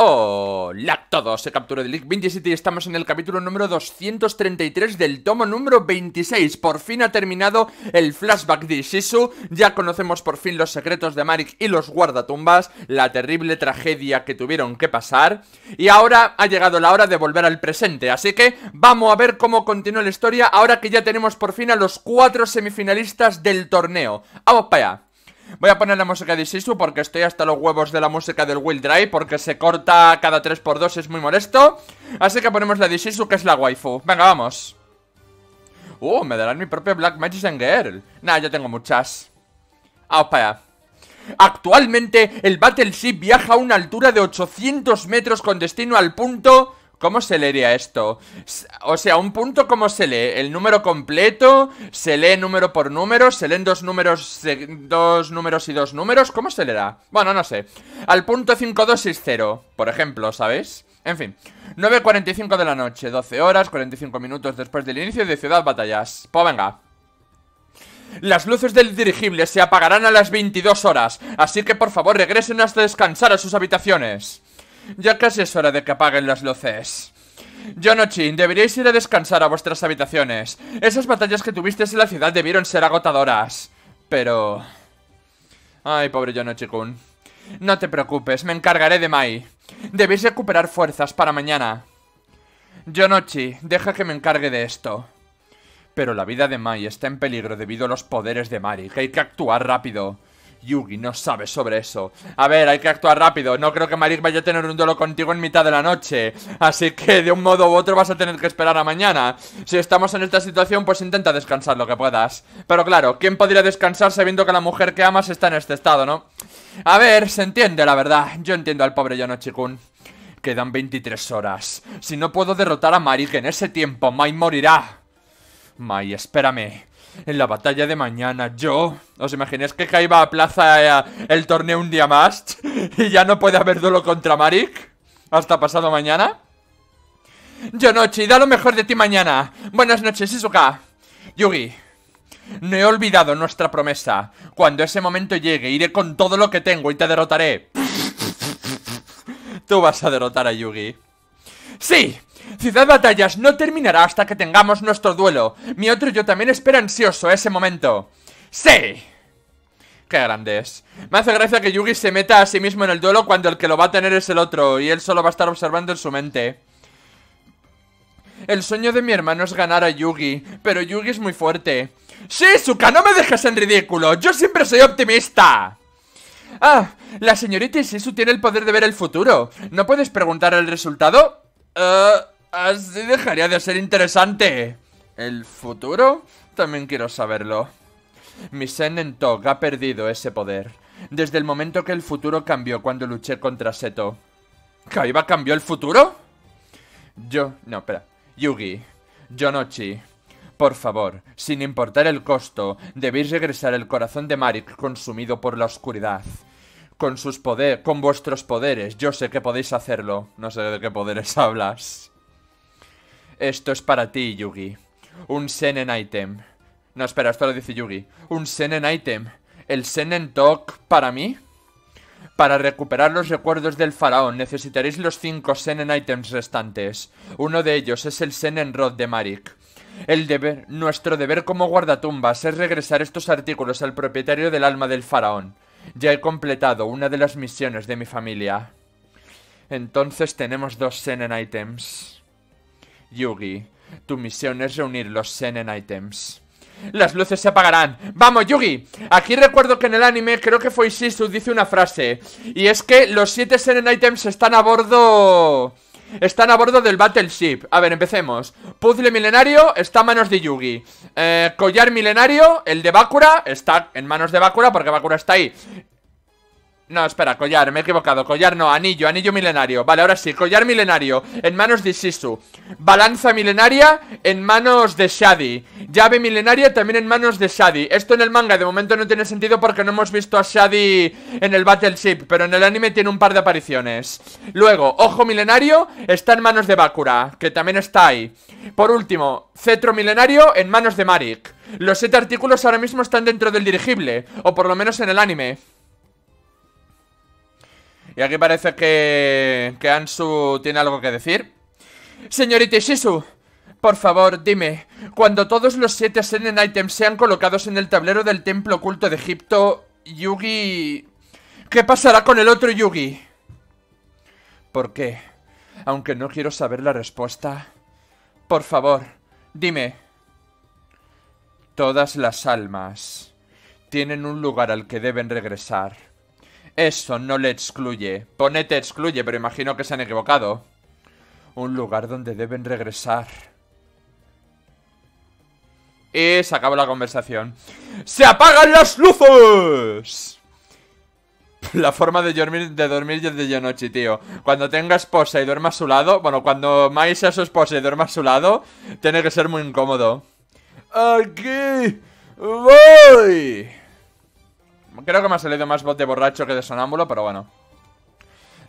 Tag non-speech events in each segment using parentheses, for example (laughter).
Hola a todos, se capturó de League 27 y estamos en el capítulo número 233 del tomo número 26 Por fin ha terminado el flashback de Shisu Ya conocemos por fin los secretos de Marik y los guardatumbas La terrible tragedia que tuvieron que pasar Y ahora ha llegado la hora de volver al presente Así que vamos a ver cómo continúa la historia Ahora que ya tenemos por fin a los cuatro semifinalistas del torneo ¡Vamos para allá! Voy a poner la música de Sisu porque estoy hasta los huevos de la música del Will Drive Porque se corta cada 3x2, es muy molesto Así que ponemos la de que es la waifu Venga, vamos Uh, me darán mi propio Black Magic en Girl Nah, yo tengo muchas Vamos para Actualmente el Battleship viaja a una altura de 800 metros con destino al punto ¿Cómo se leería esto? O sea, un punto cómo se lee. El número completo, se lee número por número, se leen dos números, dos números y dos números. ¿Cómo se leerá? Bueno, no sé. Al punto 5260, por ejemplo, ¿sabes? En fin, 9.45 de la noche, 12 horas, 45 minutos después del inicio de Ciudad Batallas. Pues venga, las luces del dirigible se apagarán a las 22 horas, así que por favor regresen hasta descansar a sus habitaciones. Ya casi es hora de que apaguen las luces. Jonochi, deberíais ir a descansar a vuestras habitaciones. Esas batallas que tuvisteis en la ciudad debieron ser agotadoras. Pero... Ay, pobre Yonochi kun No te preocupes, me encargaré de Mai. Debéis recuperar fuerzas para mañana. Jonochi, deja que me encargue de esto. Pero la vida de Mai está en peligro debido a los poderes de Mari, que hay que actuar rápido. Yugi no sabe sobre eso. A ver, hay que actuar rápido. No creo que Marik vaya a tener un duelo contigo en mitad de la noche. Así que de un modo u otro vas a tener que esperar a mañana. Si estamos en esta situación, pues intenta descansar lo que puedas. Pero claro, ¿quién podría descansar sabiendo que la mujer que amas está en este estado, no? A ver, se entiende la verdad. Yo entiendo al pobre Yonochikun. Quedan 23 horas. Si no puedo derrotar a Marik en ese tiempo, Mai morirá. Mai, espérame en la batalla de mañana. Yo, ¿os imagináis que caíba a plaza eh, el torneo un día más? (laughs) y ya no puede haber duelo contra Marik hasta pasado mañana. Yo Yonochi, da lo mejor de ti mañana. Buenas noches, Isuka. Yugi, no he olvidado nuestra promesa. Cuando ese momento llegue, iré con todo lo que tengo y te derrotaré. (laughs) Tú vas a derrotar a Yugi. ¡Sí! Ciudad Batallas no terminará hasta que tengamos nuestro duelo. Mi otro yo también espera ansioso ese momento. ¡Sí! Qué grandes! Me hace gracia que Yugi se meta a sí mismo en el duelo cuando el que lo va a tener es el otro y él solo va a estar observando en su mente. El sueño de mi hermano es ganar a Yugi, pero Yugi es muy fuerte. ¡Sí, no me dejes en ridículo! ¡Yo siempre soy optimista! Ah, la señorita Isisu tiene el poder de ver el futuro. ¿No puedes preguntar el resultado? Eh... Así dejaría de ser interesante. ¿El futuro? También quiero saberlo. Misen en Tog ha perdido ese poder. Desde el momento que el futuro cambió cuando luché contra Seto. ¿Kaiba cambió el futuro? Yo... No, espera. Yugi. Yonochi. Por favor, sin importar el costo, debéis regresar el corazón de Marik consumido por la oscuridad. Con sus poderes... Con vuestros poderes, yo sé que podéis hacerlo. No sé de qué poderes hablas. Esto es para ti, Yugi. Un Senen Item. No, espera, esto lo dice Yugi. Un Senen Item. ¿El Senen Talk para mí? Para recuperar los recuerdos del faraón necesitaréis los cinco Senen Items restantes. Uno de ellos es el Senen Rod de Marik. El deber, nuestro deber como guardatumbas es regresar estos artículos al propietario del alma del faraón. Ya he completado una de las misiones de mi familia. Entonces tenemos dos Senen Items. Yugi, tu misión es reunir los Senen Items. Las luces se apagarán. ¡Vamos, Yugi! Aquí recuerdo que en el anime creo que fue Shisu dice una frase. Y es que los siete Senen Items están a bordo... Están a bordo del Battleship. A ver, empecemos. Puzzle milenario está a manos de Yugi. Eh, collar milenario, el de Bakura, está en manos de Bakura porque Bakura está ahí. No, espera, collar, me he equivocado Collar no, anillo, anillo milenario Vale, ahora sí, collar milenario En manos de Shisu Balanza milenaria en manos de Shadi Llave milenaria también en manos de Shadi Esto en el manga de momento no tiene sentido Porque no hemos visto a Shadi en el Battleship Pero en el anime tiene un par de apariciones Luego, ojo milenario Está en manos de Bakura Que también está ahí Por último, cetro milenario en manos de Marik Los siete artículos ahora mismo están dentro del dirigible O por lo menos en el anime y aquí parece que, que Ansu tiene algo que decir. Señorita Ishisu, por favor, dime, cuando todos los siete Senen items sean colocados en el tablero del templo oculto de Egipto, Yugi... ¿Qué pasará con el otro Yugi? ¿Por qué? Aunque no quiero saber la respuesta. Por favor, dime. Todas las almas tienen un lugar al que deben regresar. Eso no le excluye. Ponete excluye, pero imagino que se han equivocado. Un lugar donde deben regresar. Y se acabó la conversación. ¡Se apagan las luces! La forma de dormir, de dormir es de Yonochi, tío. Cuando tenga esposa y duerma a su lado... Bueno, cuando Mai sea su esposa y duerma a su lado... Tiene que ser muy incómodo. ¡Aquí voy! Creo que me ha salido más voz de borracho que de sonámbulo, pero bueno.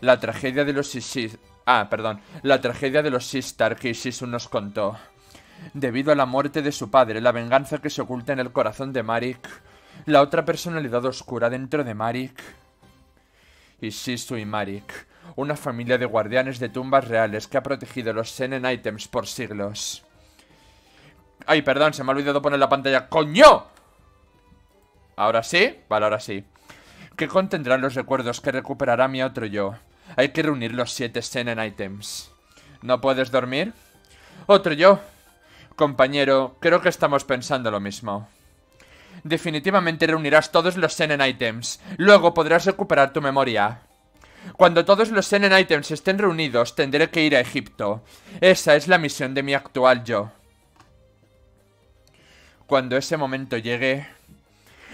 La tragedia de los Isis... Ah, perdón. La tragedia de los Sistar que Isisu nos contó. Debido a la muerte de su padre, la venganza que se oculta en el corazón de Marik, la otra personalidad oscura dentro de Marik... Isisu y Marik, una familia de guardianes de tumbas reales que ha protegido los Senen Items por siglos. Ay, perdón, se me ha olvidado poner la pantalla. ¡Coño! ¿Ahora sí? Vale, ahora sí. ¿Qué contendrán los recuerdos que recuperará mi otro yo? Hay que reunir los siete Senen Items. ¿No puedes dormir? Otro yo. Compañero, creo que estamos pensando lo mismo. Definitivamente reunirás todos los Senen Items. Luego podrás recuperar tu memoria. Cuando todos los Senen Items estén reunidos, tendré que ir a Egipto. Esa es la misión de mi actual yo. Cuando ese momento llegue,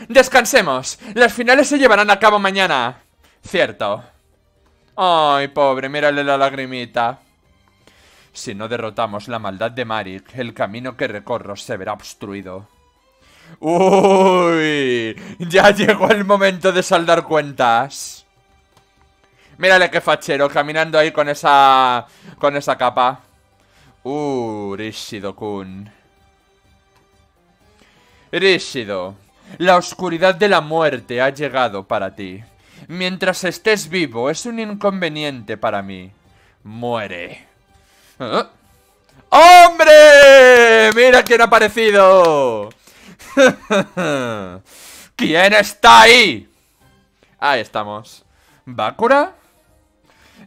¡Descansemos! Las finales se llevarán a cabo mañana. Cierto. Ay, pobre, mírale la lagrimita. Si no derrotamos la maldad de Marik, el camino que recorro se verá obstruido. ¡Uy! Ya llegó el momento de saldar cuentas. Mírale qué fachero, caminando ahí con esa... Con esa capa. Uh, Rishido-kun. Rishido. La oscuridad de la muerte ha llegado para ti. Mientras estés vivo es un inconveniente para mí. Muere. ¿Eh? ¡Hombre! ¡Mira quién ha aparecido! (laughs) ¿Quién está ahí? Ahí estamos. ¿Bakura?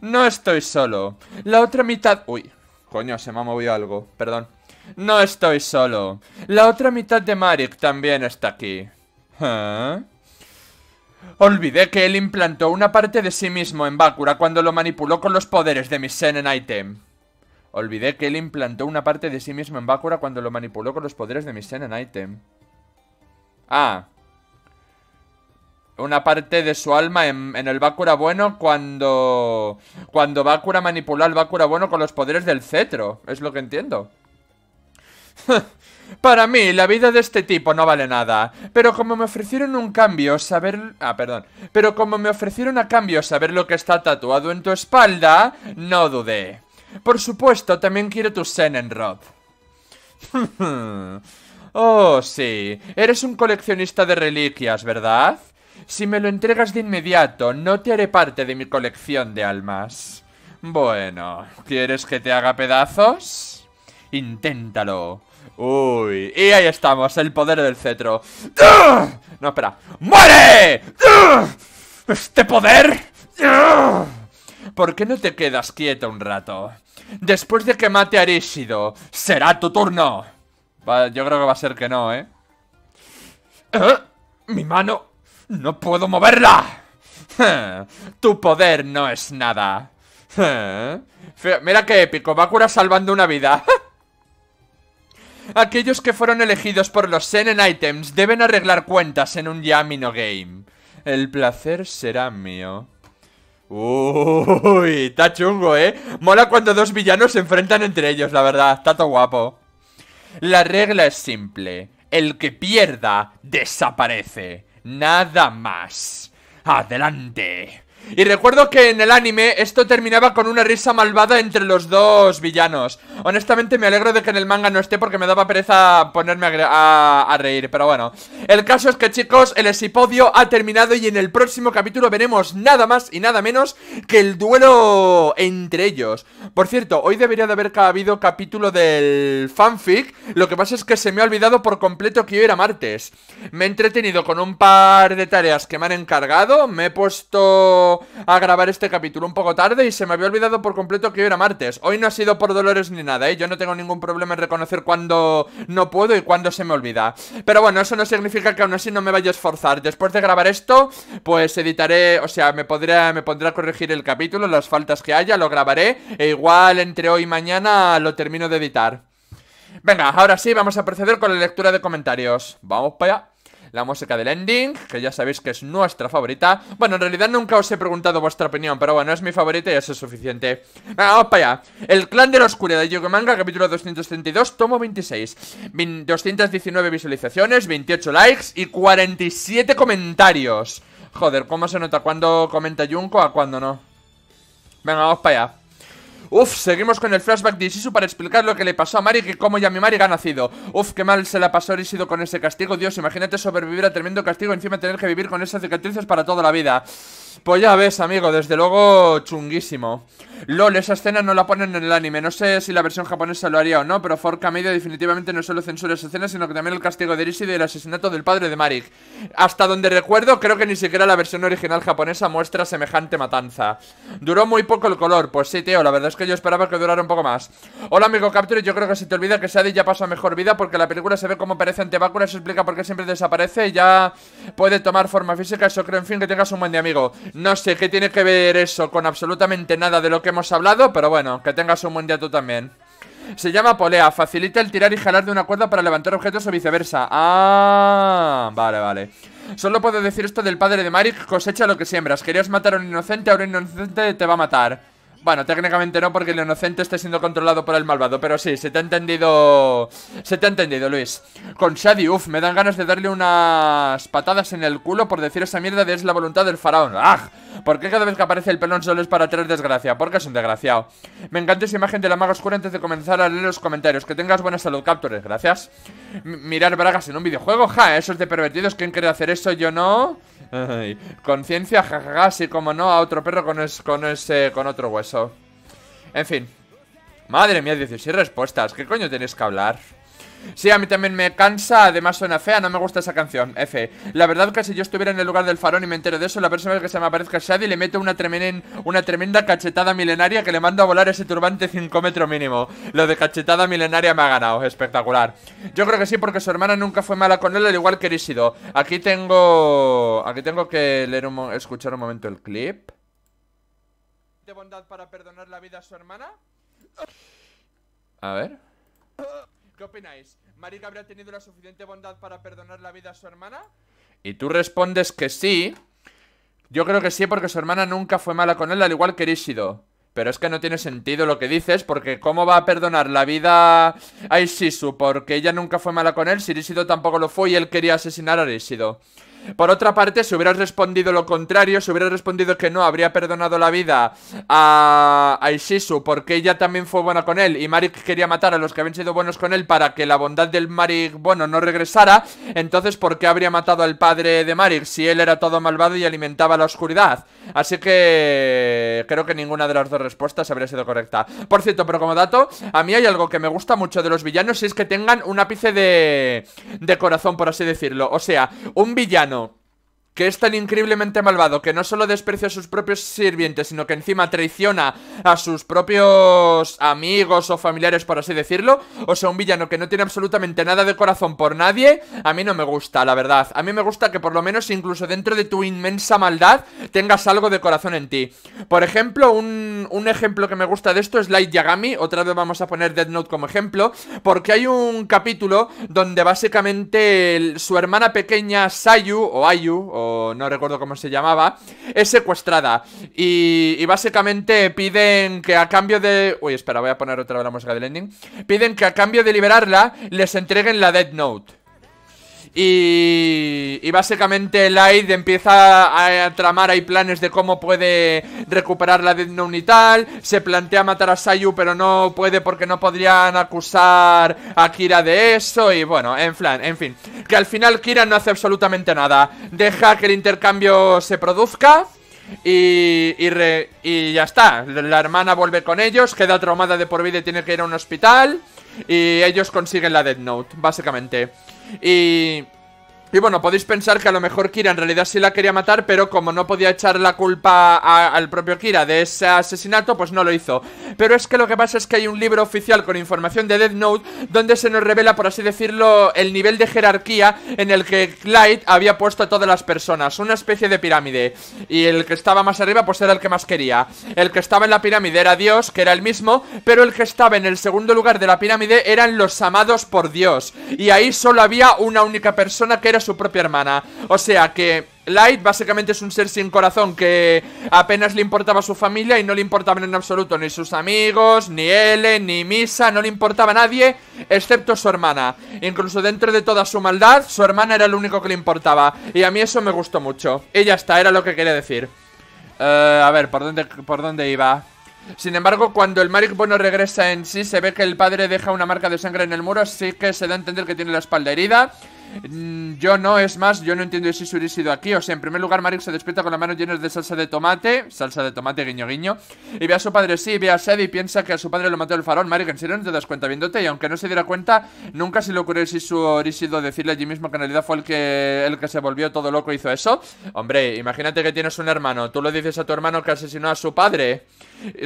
No estoy solo. La otra mitad... Uy, coño, se me ha movido algo. Perdón. No estoy solo. La otra mitad de Marik también está aquí. ¿Eh? Olvidé que él implantó una parte de sí mismo en Bakura cuando lo manipuló con los poderes de mi en Item. Olvidé que él implantó una parte de sí mismo en Bakura cuando lo manipuló con los poderes de mi Senen Item. Ah. Una parte de su alma en, en, el Bakura bueno cuando... Cuando Bakura manipuló al Bakura bueno con los poderes del cetro. Es lo que entiendo. (laughs) Para mí, la vida de este tipo no vale nada. Pero como me ofrecieron un cambio, saber... Ah, perdón. Pero como me ofrecieron a cambio saber lo que está tatuado en tu espalda, no dudé. Por supuesto, también quiero tu Senenrod. (laughs) oh, sí. Eres un coleccionista de reliquias, ¿verdad? Si me lo entregas de inmediato, no te haré parte de mi colección de almas. Bueno, ¿quieres que te haga pedazos? Inténtalo. Uy, y ahí estamos, el poder del cetro No, espera ¡Muere! ¡Este poder! ¿Por qué no te quedas quieto un rato? Después de que mate a Arísido ¡Será tu turno! yo creo que va a ser que no, ¿eh? ¡Eh! ¡Mi mano! ¡No puedo moverla! (laughs) ¡Tu poder no es nada! (laughs) Mira qué épico, Bakura salvando una vida (laughs) Aquellos que fueron elegidos por los Senen Items deben arreglar cuentas en un Yamino Game. El placer será mío. Uy, está chungo, ¿eh? Mola cuando dos villanos se enfrentan entre ellos, la verdad. Está todo guapo. La regla es simple. El que pierda, desaparece. Nada más. Adelante. Y recuerdo que en el anime esto terminaba con una risa malvada entre los dos villanos. Honestamente me alegro de que en el manga no esté porque me daba pereza ponerme a, reír, pero bueno. El caso es que chicos, el exipodio ha terminado y en el próximo capítulo veremos nada más y nada menos que el duelo entre ellos. Por cierto, hoy debería de haber habido capítulo del fanfic, lo que pasa es que se me ha olvidado por completo que hoy era martes. Me he entretenido con un par de tareas que me han encargado, me he puesto a grabar este capítulo un poco tarde y se me había olvidado por completo que hoy era martes. Hoy no ha sido por dolores ni nada, ¿eh? Yo no tengo ningún problema en reconocer cuando no puedo y cuando se me olvida. Pero bueno, eso no significa que aún así no me vaya a esforzar. Después de grabar esto, pues editaré, o sea, me, me pondré a corregir el capítulo, las faltas que haya, lo grabaré e igual entre hoy y mañana lo termino de editar. Venga, ahora sí, vamos a proceder con la lectura de comentarios. Vamos para allá la música del ending, que ya sabéis que es nuestra favorita. Bueno, en realidad nunca os he preguntado vuestra opinión, pero bueno, es mi favorita y eso es suficiente. Venga, vamos para allá. El clan de la oscuridad de manga capítulo 232, tomo 26. 219 visualizaciones, 28 likes y 47 comentarios. Joder, ¿cómo se nota cuando comenta Junko a cuando no? Venga, vamos para allá. Uf, seguimos con el flashback de Isisu para explicar lo que le pasó a Mari y cómo mi Mari ha nacido. Uf, qué mal se la pasó Isisu con ese castigo. Dios, imagínate sobrevivir a tremendo castigo encima tener que vivir con esas cicatrices para toda la vida. Pues ya ves, amigo, desde luego chunguísimo. LOL, esa escena no la ponen en el anime. No sé si la versión japonesa lo haría o no, pero Forca Media definitivamente no solo censura esa escena, sino que también el castigo de Risi y el asesinato del padre de Marik. Hasta donde recuerdo, creo que ni siquiera la versión original japonesa muestra semejante matanza. Duró muy poco el color. Pues sí, tío, la verdad es que yo esperaba que durara un poco más. Hola, amigo Capture, yo creo que se te olvida que Sadie ya a mejor vida porque la película se ve como parece ante Bakura, se explica por qué siempre desaparece y ya puede tomar forma física. Eso creo, en fin, que tengas un buen día, amigo. No sé qué tiene que ver eso con absolutamente nada de lo que hemos hablado, pero bueno, que tengas un buen día tú también. Se llama polea, facilita el tirar y jalar de una cuerda para levantar objetos o viceversa. Ah, vale, vale. Solo puedo decir esto del padre de Marik, cosecha lo que siembras. Querías matar a un inocente, ahora un inocente te va a matar. Bueno, técnicamente no, porque el inocente está siendo controlado por el malvado. Pero sí, se te ha entendido. Se te ha entendido, Luis. Con Shadi, uff, me dan ganas de darle unas patadas en el culo por decir esa mierda de es la voluntad del faraón. ¡Ah! ¿Por qué cada vez que aparece el pelón solo es para traer desgracia? Porque es un desgraciado. Me encanta esa imagen de la maga oscura antes de comenzar a leer los comentarios. Que tengas buena salud, captores, Gracias. mirar bragas en un videojuego. Ja, esos de pervertidos. ¿Quién quiere hacer eso? Yo no. Conciencia, jajaja, así como no, a otro perro con, con, ese, con otro hueso. En fin. Madre mía, 16 respuestas. ¿Qué coño tenéis que hablar? Sí, a mí también me cansa, además suena fea, no me gusta esa canción, F. La verdad que si yo estuviera en el lugar del farón y me entero de eso, la persona que se me aparezca Shadi le meto una tremenda, una tremenda cachetada milenaria que le mando a volar ese turbante 5 metros mínimo. Lo de cachetada milenaria me ha ganado, espectacular. Yo creo que sí, porque su hermana nunca fue mala con él, al igual que sido. Aquí tengo... Aquí tengo que leer escuchar un momento el clip. ¿De bondad para perdonar la vida a su hermana? A ver... ¿Qué opináis? ¿Maric habría tenido la suficiente bondad para perdonar la vida a su hermana? Y tú respondes que sí. Yo creo que sí, porque su hermana nunca fue mala con él, al igual que Rishido. Pero es que no tiene sentido lo que dices, porque ¿cómo va a perdonar la vida a Isisu? Porque ella nunca fue mala con él, si tampoco lo fue y él quería asesinar a Rishido. Por otra parte, si hubieras respondido lo contrario, si hubieras respondido que no, habría perdonado la vida a, Isisu porque ella también fue buena con él y Marik quería matar a los que habían sido buenos con él para que la bondad del Marik bueno no regresara, entonces ¿por qué habría matado al padre de Marik si él era todo malvado y alimentaba la oscuridad? Así que creo que ninguna de las dos respuestas habría sido correcta. Por cierto, pero como dato, a mí hay algo que me gusta mucho de los villanos y es que tengan un ápice de, de corazón, por así decirlo. O sea, un villano no, que es tan increíblemente malvado que no solo desprecia a sus propios sirvientes, sino que encima traiciona a sus propios amigos o familiares, por así decirlo, o sea, un villano que no tiene absolutamente nada de corazón por nadie, a mí no me gusta, la verdad. A mí me gusta que por lo menos incluso dentro de tu inmensa maldad tengas algo de corazón en ti. Por ejemplo, un, ejemplo que me gusta de esto es Light Yagami, otra vez vamos a poner Dead Note como ejemplo, porque hay un capítulo donde básicamente su hermana pequeña Sayu, o Ayu, o no recuerdo cómo se llamaba, es secuestrada. Y, básicamente piden que a cambio de... Uy, espera, voy a poner otra vez la música del ending. Piden que a cambio de liberarla les entreguen la Dead Note. Y, y básicamente Light empieza a, tramar, hay planes de cómo puede recuperar la Dead Note y tal. Se plantea matar a Sayu, pero no puede porque no podrían acusar a Kira de eso. Y bueno, en, plan, en fin, que al final Kira no hace absolutamente nada. Deja que el intercambio se produzca. Y, y, y, ya está. La hermana vuelve con ellos, queda traumada de por vida y tiene que ir a un hospital. Y ellos consiguen la Dead Note, básicamente. Eh... Y bueno, podéis pensar que a lo mejor Kira en realidad sí la quería matar, pero como no podía echar la culpa al propio Kira de ese asesinato, pues no lo hizo. Pero es que lo que pasa es que hay un libro oficial con información de Death Note donde se nos revela, por así decirlo, el nivel de jerarquía en el que Clyde había puesto a todas las personas, una especie de pirámide. Y el que estaba más arriba, pues era el que más quería. El que estaba en la pirámide era Dios, que era el mismo, pero el que estaba en el segundo lugar de la pirámide eran los amados por Dios. Y ahí solo había una única persona que era su propia hermana. O sea que Light básicamente es un ser sin corazón que apenas le importaba a su familia y no le importaban en absoluto ni sus amigos, ni él, ni Misa, no le importaba a nadie excepto su hermana. Incluso dentro de toda su maldad, su hermana era el único que le importaba y a mí eso me gustó mucho. Y ya está, era lo que quería decir. Eh, a ver, ¿por dónde, ¿por dónde iba? Sin embargo, cuando el Marik Bueno regresa en sí, se ve que el padre deja una marca de sangre en el muro, así que se da a entender que tiene la espalda herida. Mm, yo no, es más, yo no entiendo si su aquí. O sea, en primer lugar, Marik se despierta con las manos llenas de salsa de tomate. Salsa de tomate, guiño, guiño. Y ve a su padre, sí, ve a Sed y piensa que a su padre lo mató el farón. Marik en serio no te das cuenta viéndote. Y aunque no se diera cuenta, nunca se le ocurrió si su decirle allí mismo que en realidad fue el que, el que se volvió todo loco hizo eso. Hombre, imagínate que tienes un hermano. Tú le dices a tu hermano que asesinó a su padre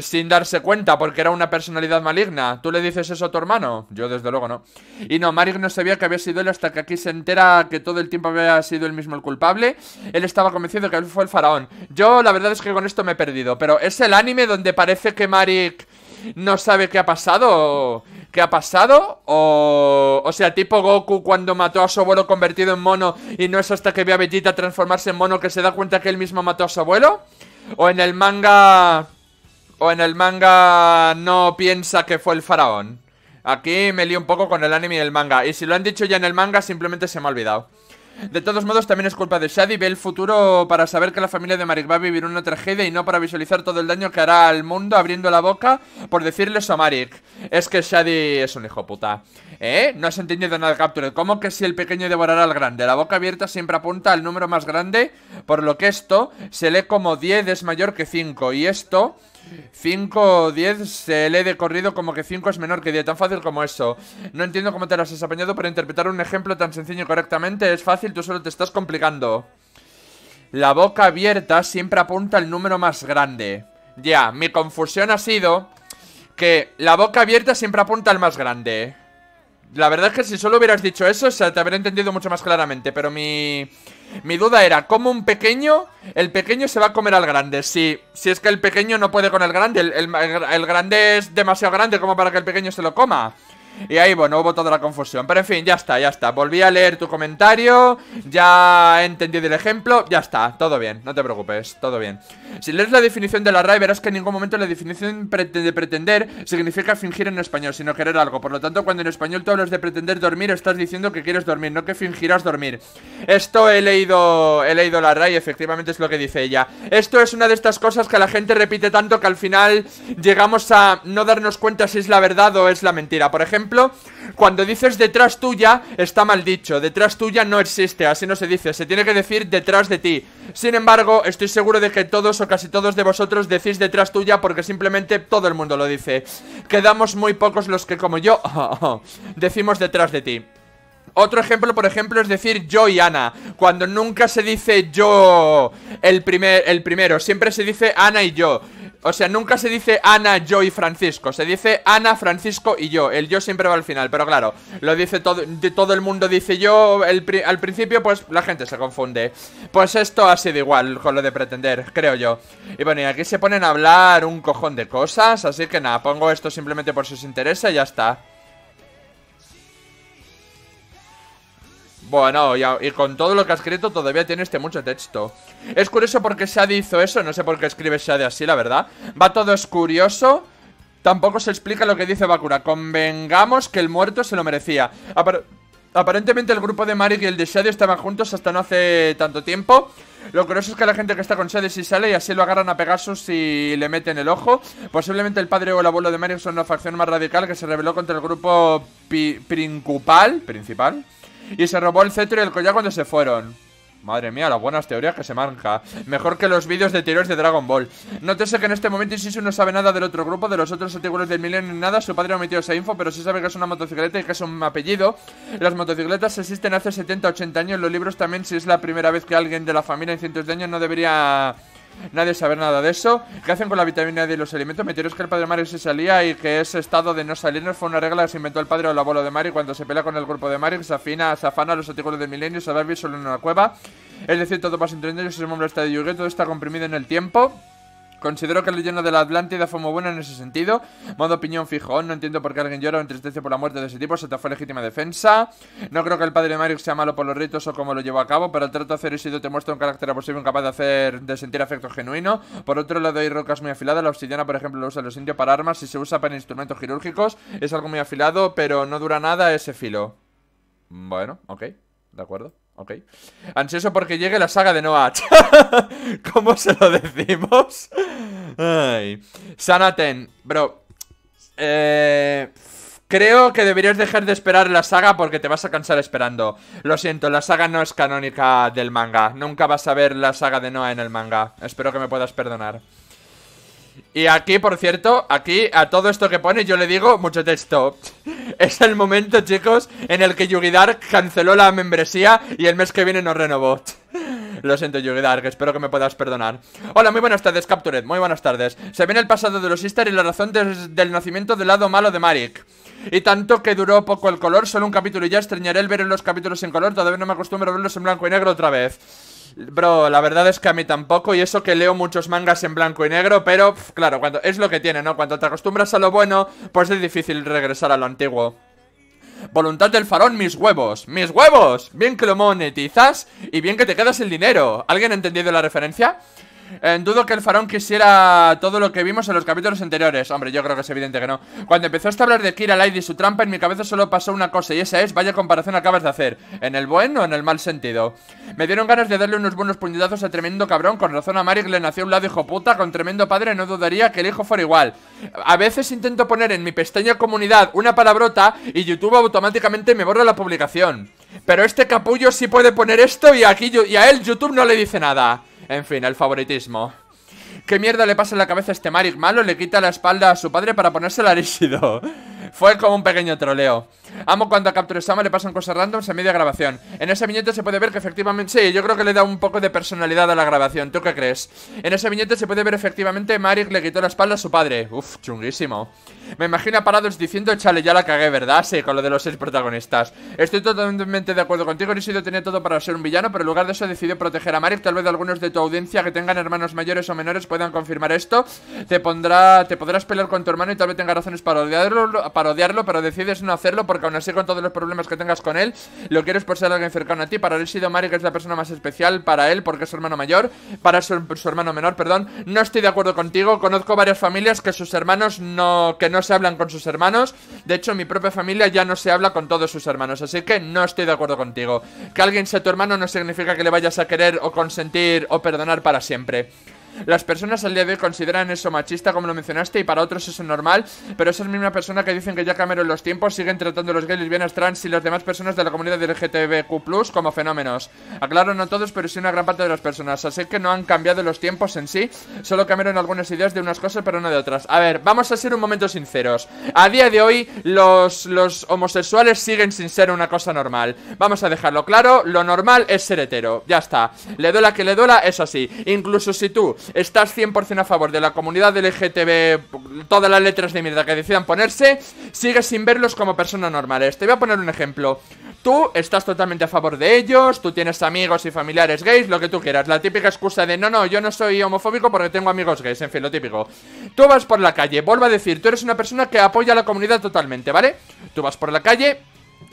sin darse cuenta porque era una personalidad maligna. ¿Tú le dices eso a tu hermano? Yo desde luego no. Y no, Marik no sabía que había sido él hasta que aquí se entera que todo el tiempo había sido él mismo el culpable. Él estaba convencido que él fue el faraón. Yo la verdad es que con esto me he perdido, pero es el anime donde parece que Marik no sabe qué ha pasado. ¿Qué ha pasado? O, o sea, tipo Goku cuando mató a su abuelo convertido en mono y no es hasta que ve a Vegeta transformarse en mono que se da cuenta que él mismo mató a su abuelo. O en el manga o en el manga no piensa que fue el faraón. Aquí me lío un poco con el anime y el manga. Y si lo han dicho ya en el manga, simplemente se me ha olvidado. De todos modos, también es culpa de Shadi. Ve el futuro para saber que la familia de Marik va a vivir una tragedia y no para visualizar todo el daño que hará al mundo abriendo la boca por decirles a Marik. Es que Shadi es un hijo puta. ¿Eh? No has entendido nada, Capture. ¿Cómo que si el pequeño devorará al grande? La boca abierta siempre apunta al número más grande, por lo que esto se lee como 10 es mayor que 5. Y esto 5 o 10 se lee de corrido como que 5 es menor que 10, tan fácil como eso. No entiendo cómo te las has apañado para interpretar un ejemplo tan sencillo y correctamente. Es fácil, tú solo te estás complicando. La boca abierta siempre apunta al número más grande. Ya, mi confusión ha sido que la boca abierta siempre apunta al más grande. La verdad es que si solo hubieras dicho eso, se te habría entendido mucho más claramente. Pero mi, mi duda era, ¿cómo un pequeño, el pequeño se va a comer al grande? Si, si es que el pequeño no puede con el grande, el, el grande es demasiado grande como para que el pequeño se lo coma. Y ahí, bueno, hubo toda la confusión. Pero en fin, ya está, ya está. Volví a leer tu comentario. Ya he entendido el ejemplo. Ya está, todo bien. No te preocupes, todo bien. Si lees la definición de la RAI verás que en ningún momento la definición de pretender significa fingir en español, sino querer algo. Por lo tanto, cuando en español tú hablas de pretender dormir, estás diciendo que quieres dormir, no que fingirás dormir. Esto he leído, he leído la RAI, efectivamente es lo que dice ella. Esto es una de estas cosas que la gente repite tanto que al final llegamos a no darnos cuenta si es la verdad o es la mentira. Por ejemplo, ejemplo, cuando dices detrás tuya, está mal dicho. Detrás tuya no existe, así no se dice. Se tiene que decir detrás de ti. Sin embargo, estoy seguro de que todos o casi todos de vosotros decís detrás tuya porque simplemente todo el mundo lo dice. Quedamos muy pocos los que, como yo, (laughs) decimos detrás de ti. Otro ejemplo, por ejemplo, es decir yo y Ana. Cuando nunca se dice yo el, primer, el primero, siempre se dice Ana y yo. O sea, nunca se dice Ana, yo y Francisco Se dice Ana, Francisco y yo El yo siempre va al final, pero claro Lo dice todo, todo el mundo dice yo Al principio, pues la gente se confunde Pues esto ha sido igual Con lo de pretender, creo yo Y bueno, y aquí se ponen a hablar un cojón de cosas Así que nada, pongo esto simplemente por si os interesa Y ya está Bueno, y, con todo lo que ha escrito todavía tiene este mucho texto. Es curioso porque Shadi hizo eso, no sé por qué escribe Shadi así, la verdad. Va todo es curioso. Tampoco se explica lo que dice Bakura. Convengamos que el muerto se lo merecía. Aparentemente el grupo de Marik y el de Shadi estaban juntos hasta no hace tanto tiempo. Lo curioso es que la gente que está con Shadi sí sale y así lo agarran a Pegasus y le meten el ojo. Posiblemente el padre o el abuelo de Marik son una facción más radical que se rebeló contra el grupo principal. Principal y se robó el cetro y el collar cuando se fueron. Madre mía, las buenas teorías que se manja. Mejor que los vídeos de tiros de Dragon Ball. Nótese que en este momento Isisu no sabe nada del otro grupo, de los otros artículos del milenio ni nada. Su padre ha metido esa info, pero sí sabe que es una motocicleta y que es un apellido. Las motocicletas existen hace 70, 80 años. Los libros también, si es la primera vez que alguien de la familia en cientos de años no debería nadie sabe nada de eso. ¿Qué hacen con la vitamina D y los alimentos? Me que el padre Mario se salía y que ese estado de no salirnos fue una regla que se inventó el padre o el abuelo de Mario cuando se pelea con el cuerpo de Mario, que se afina, se afana los artículos del milenio, se vivir solo en una cueva. Es decir, todo pasa en 30 años, el mundo está de yugue, todo está comprimido en el tiempo. Considero que el Leyenda de la Atlántida fue muy bueno en ese sentido. Modo opinión fijo. No entiendo por qué alguien llora o entristece por la muerte de ese tipo. Se te fue legítima defensa. No creo que el padre de Mario sea malo por los ritos o cómo lo llevó a cabo. Pero el trato sido te muestra un carácter abusivo incapaz de hacer de sentir afecto genuino. Por otro lado, hay rocas muy afiladas. La obsidiana, por ejemplo, lo usan los indios para armas y se usa para instrumentos quirúrgicos. Es algo muy afilado, pero no dura nada ese filo. Bueno, ok. De acuerdo. ¿ok? Ansioso porque llegue la saga de Noah. (laughs) ¿Cómo se lo decimos? Ay. Sanaten, bro. Eh, creo que deberías dejar de esperar la saga porque te vas a cansar esperando. Lo siento, la saga no es canónica del manga. Nunca vas a ver la saga de Noah en el manga. Espero que me puedas perdonar. Y aquí, por cierto, aquí a todo esto que pone yo le digo mucho texto. (laughs) Es el momento, chicos, en el que Yugidar canceló la membresía y el mes que viene nos renovó. Lo siento, Yugi Dark, espero que me puedas perdonar. Hola, muy buenas tardes, Captured, muy buenas tardes. Se viene el pasado de los easter y la razón del nacimiento del lado malo de Marik. Y tanto que duró poco el color, solo un capítulo y ya extrañaré el ver los capítulos en color, todavía no me acostumbro a verlos en blanco y negro otra vez. Bro, la verdad es que a mí tampoco, y eso que leo muchos mangas en blanco y negro, pero claro, cuando, es lo que tiene, ¿no? Cuando te acostumbras a lo bueno, pues es difícil regresar a lo antiguo. Voluntad del farón, mis huevos. ¡Mis huevos! Bien que lo monetizas y bien que te quedas el dinero. ¿Alguien ha entendido la referencia? Eh, dudo que el farón quisiera todo lo que vimos en los capítulos anteriores. Hombre, yo creo que es evidente que no. Cuando empezó a hablar de Kira Light y su trampa, en mi cabeza solo pasó una cosa, y esa es, vaya comparación acabas de hacer. ¿En el buen o en el mal sentido? Me dieron ganas de darle unos buenos puñetazos a tremendo cabrón. Con razón a Marik le nació un lado hijo puta, con tremendo padre no dudaría que el hijo fuera igual. A veces intento poner en mi pestaña comunidad una palabrota y YouTube automáticamente me borra la publicación. Pero este capullo sí puede poner esto y aquí y a él YouTube no le dice nada. En fin, el favoritismo. ¿Qué mierda le pasa en la cabeza a este Maric malo? Le quita la espalda a su padre para ponérselo a Fue como un pequeño troleo. Amo cuando a Capture Sama le pasan cosas randoms a media grabación. En ese viñete se puede ver que efectivamente... Sí, yo creo que le da un poco de personalidad a la grabación. ¿Tú qué crees? En ese viñete se puede ver efectivamente Marik le quitó la espalda a su padre. Uf, chunguísimo. Me imagino a Parados diciendo, chale, ya la cagué, ¿verdad? Sí, con lo de los seis protagonistas. Estoy totalmente de acuerdo contigo. sido tenía todo para ser un villano, pero en lugar de eso decidió proteger a Marik. Tal vez algunos de tu audiencia que tengan hermanos mayores o menores puedan confirmar esto. Te pondrá... Te podrás pelear con tu hermano y tal vez tenga razones para odiarlo, para odiarlo pero decides no hacerlo porque aún así con todos los problemas que tengas con él, lo quieres por ser alguien cercano a ti. Para haber sido Mari, que es la persona más especial para él, porque es su hermano mayor, para su, su, hermano menor, perdón. No estoy de acuerdo contigo. Conozco varias familias que sus hermanos no. que no se hablan con sus hermanos. De hecho, mi propia familia ya no se habla con todos sus hermanos. Así que no estoy de acuerdo contigo. Que alguien sea tu hermano no significa que le vayas a querer o consentir o perdonar para siempre. Las personas al día de hoy consideran eso machista, como lo mencionaste, y para otros eso es normal, pero es la misma persona que dicen que ya cambiaron los tiempos siguen tratando los gays, lesbianas, trans y las demás personas de la comunidad LGTBQ como fenómenos. Aclaro, no todos, pero sí una gran parte de las personas, así que no han cambiado los tiempos en sí, solo cambiaron algunas ideas de unas cosas, pero no de otras. A ver, vamos a ser un momento sinceros. A día de hoy, los, los homosexuales siguen sin ser una cosa normal. Vamos a dejarlo claro, lo normal es ser hetero, ya está. Le duela que le duela, es así. Incluso si tú estás 100% a favor de la comunidad LGTB, todas las letras de mierda que decidan ponerse, sigues sin verlos como personas normales. Te voy a poner un ejemplo. Tú estás totalmente a favor de ellos, tú tienes amigos y familiares gays, lo que tú quieras. La típica excusa de no, no, yo no soy homofóbico porque tengo amigos gays, en fin, lo típico. Tú vas por la calle, vuelvo a decir, tú eres una persona que apoya a la comunidad totalmente, ¿vale? Tú vas por la calle,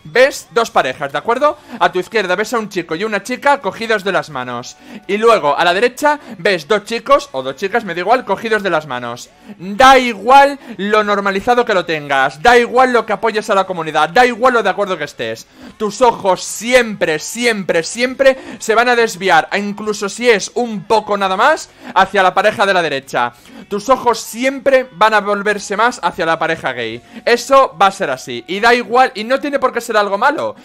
ves dos parejas, ¿de acuerdo? A tu izquierda ves a un chico y una chica cogidos de las manos. Y luego a la derecha ves dos chicos o dos chicas, me da igual, cogidos de las manos. Da igual lo normalizado que lo tengas, da igual lo que apoyes a la comunidad, da igual lo de acuerdo que estés. Tus ojos siempre, siempre, siempre se van a desviar, incluso si es un poco nada más, hacia la pareja de la derecha. Tus ojos siempre van a volverse más hacia la pareja gay. Eso va a ser así. Y da igual, y no tiene por qué ser algo malo.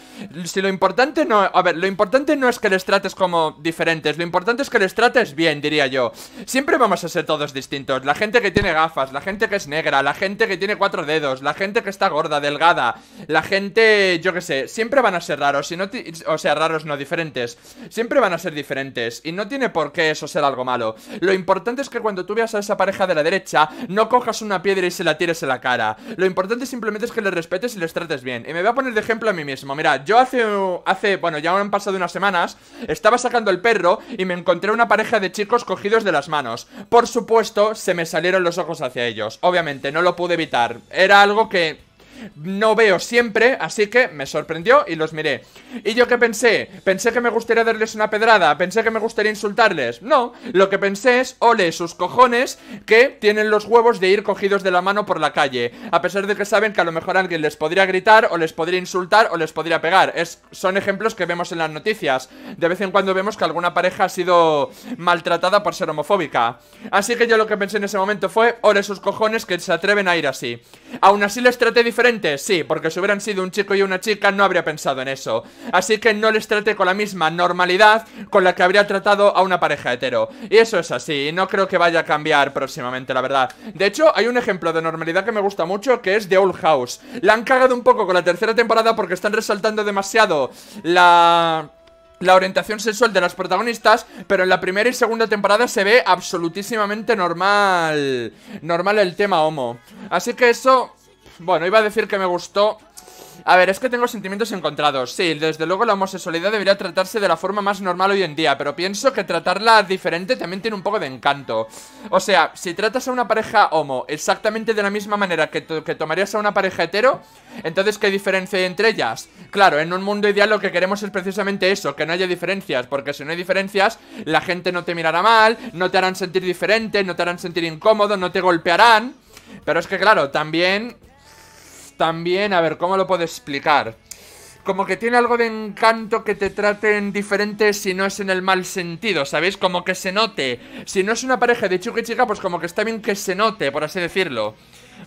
Si lo importante no... A ver, lo importante no es que les trates como diferentes, lo importante es que les trates bien, diría yo. Siempre vamos a ser todos distintos. La gente que tiene gafas, la gente que es negra, la gente que tiene cuatro dedos, la gente que está gorda, delgada, la gente, yo qué sé, siempre van a ser raros, si no o sea, raros no diferentes. Siempre van a ser diferentes y no tiene por qué eso ser algo malo. Lo importante es que cuando tú veas a esa pareja de la derecha, no cojas una piedra y se la tires en la cara. Lo importante simplemente es que les respetes y les trates bien. Y me voy a poner de ejemplo ejemplo a mí mismo. Mira, yo hace, hace, bueno, ya han pasado unas semanas, estaba sacando el perro y me encontré una pareja de chicos cogidos de las manos. Por supuesto, se me salieron los ojos hacia ellos. Obviamente, no lo pude evitar. Era algo que no veo siempre, así que me sorprendió y los miré. ¿Y yo qué pensé? Pensé que me gustaría darles una pedrada, pensé que me gustaría insultarles. No, lo que pensé es, ole, sus cojones que tienen los huevos de ir cogidos de la mano por la calle, a pesar de que saben que a lo mejor alguien les podría gritar o les podría insultar o les podría pegar. Es, son ejemplos que vemos en las noticias. De vez en cuando vemos que alguna pareja ha sido maltratada por ser homofóbica. Así que yo lo que pensé en ese momento fue, ole, sus cojones que se atreven a ir así. Aún así les traté diferente sí, porque si hubieran sido un chico y una chica no habría pensado en eso. Así que no les trate con la misma normalidad con la que habría tratado a una pareja hetero. Y eso es así, y no creo que vaya a cambiar próximamente, la verdad. De hecho, hay un ejemplo de normalidad que me gusta mucho, que es The Old House. La han cagado un poco con la tercera temporada porque están resaltando demasiado la la orientación sexual de las protagonistas, pero en la primera y segunda temporada se ve absolutísimamente normal. Normal el tema homo. Así que eso bueno, iba a decir que me gustó a ver, es que tengo sentimientos encontrados. Sí, desde luego la homosexualidad debería tratarse de la forma más normal hoy en día, pero pienso que tratarla diferente también tiene un poco de encanto. O sea, si tratas a una pareja homo exactamente de la misma manera que, tomarías a una pareja hetero, entonces ¿qué diferencia hay entre ellas? Claro, en un mundo ideal lo que queremos es precisamente eso, que no haya diferencias, porque si no hay diferencias, la gente no te mirará mal, no te harán sentir diferente, no te harán sentir incómodo, no te golpearán. Pero es que claro, también también, a ver, ¿cómo lo puedo explicar? como que tiene algo de encanto que te traten diferente si no es en el mal sentido, ¿sabéis? Como que se note. Si no es una pareja de chico y chica, pues como que está bien que se note, por así decirlo.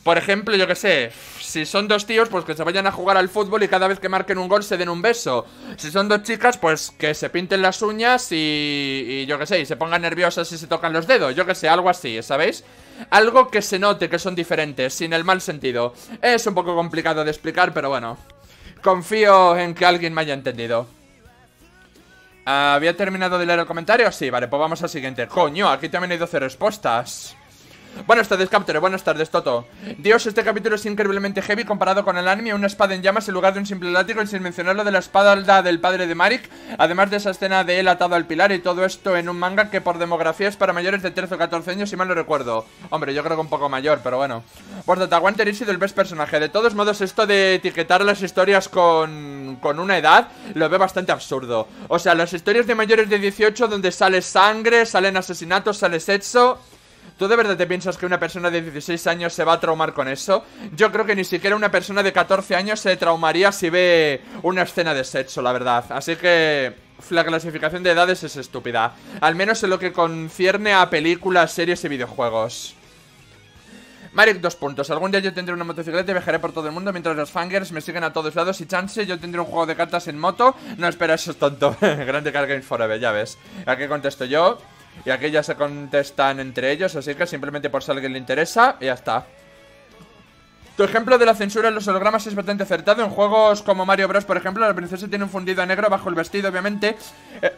Por ejemplo, yo que sé, si son dos tíos, pues que se vayan a jugar al fútbol y cada vez que marquen un gol se den un beso. Si son dos chicas, pues que se pinten las uñas y, y yo que sé, y se pongan nerviosas y se tocan los dedos, yo que sé, algo así, ¿sabéis? Algo que se note que son diferentes, sin el mal sentido. Es un poco complicado de explicar, pero bueno. Confío en que alguien me haya entendido. Ah, ¿Había terminado de leer el comentario? Sí, vale, pues vamos al siguiente. Coño, aquí también hay 12 respuestas. Buenas tardes, Captor. Buenas tardes, Toto. Dios, este capítulo es increíblemente heavy comparado con el anime. Una espada en llamas en lugar de un simple látigo y sin mencionar lo de la espada del padre de Marik. Además de esa escena de él atado al pilar y todo esto en un manga que por demografía es para mayores de 13 o 14 años, si mal no recuerdo. Hombre, yo creo que un poco mayor, pero bueno. Por tanto he sido el best personaje. De todos modos, esto de etiquetar las historias con, con una edad lo veo bastante absurdo. O sea, las historias de mayores de 18 donde sale sangre, salen asesinatos, sale sexo... ¿Tú de verdad te piensas que una persona de 16 años se va a traumar con eso? Yo creo que ni siquiera una persona de 14 años se traumaría si ve una escena de sexo, la verdad. Así que la clasificación de edades es estúpida. Al menos en lo que concierne a películas, series y videojuegos. Marek, dos puntos. Algún día yo tendré una motocicleta y viajaré por todo el mundo mientras los fangers me siguen a todos lados y chance yo tendré un juego de cartas en moto. No, espera, eso es tonto. (laughs) Grande Car Games Forever, ya ves. ¿A qué contesto yo? Y aquí ya se contestan entre ellos, así que simplemente por si a alguien le interesa, ya está. Tu ejemplo de la censura en los hologramas es bastante acertado. En juegos como Mario Bros, por ejemplo, la princesa tiene un fundido negro bajo el vestido, obviamente. Eh,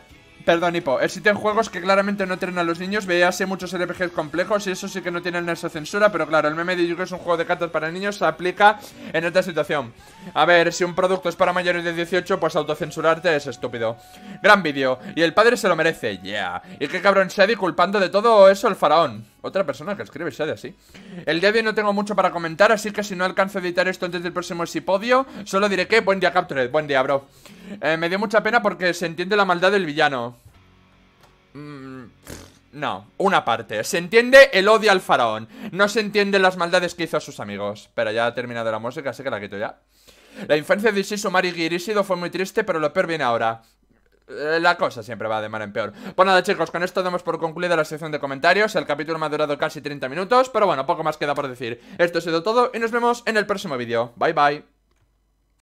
Perdón, Hipo. Existen juegos que claramente no entrenan a los niños. hace muchos RPGs complejos y eso sí que no tienen esa censura. Pero claro, el meme de que es un juego de cartas para niños se aplica en esta situación. A ver, si un producto es para mayores de 18, pues autocensurarte es estúpido. Gran vídeo. Y el padre se lo merece. Yeah. Y qué cabrón Shady culpando de todo eso el faraón. Otra persona que escribe Shady así. El día de hoy no tengo mucho para comentar, así que si no alcanzo a editar esto antes del próximo episodio solo diré que buen día, Captured. Buen día, bro. Eh, me dio mucha pena porque se entiende la maldad del villano. Mm, no, una parte. Se entiende el odio al faraón. No se entiende las maldades que hizo a sus amigos. Pero ya ha terminado la música, así que la quito ya. La infancia de Isisu, Mari Girisido fue muy triste, pero lo peor viene ahora. Eh, la cosa siempre va de mal en peor. Pues nada, chicos, con esto damos por concluida la sección de comentarios. El capítulo me ha durado casi 30 minutos, pero bueno, poco más queda por decir. Esto ha sido todo y nos vemos en el próximo vídeo. Bye bye.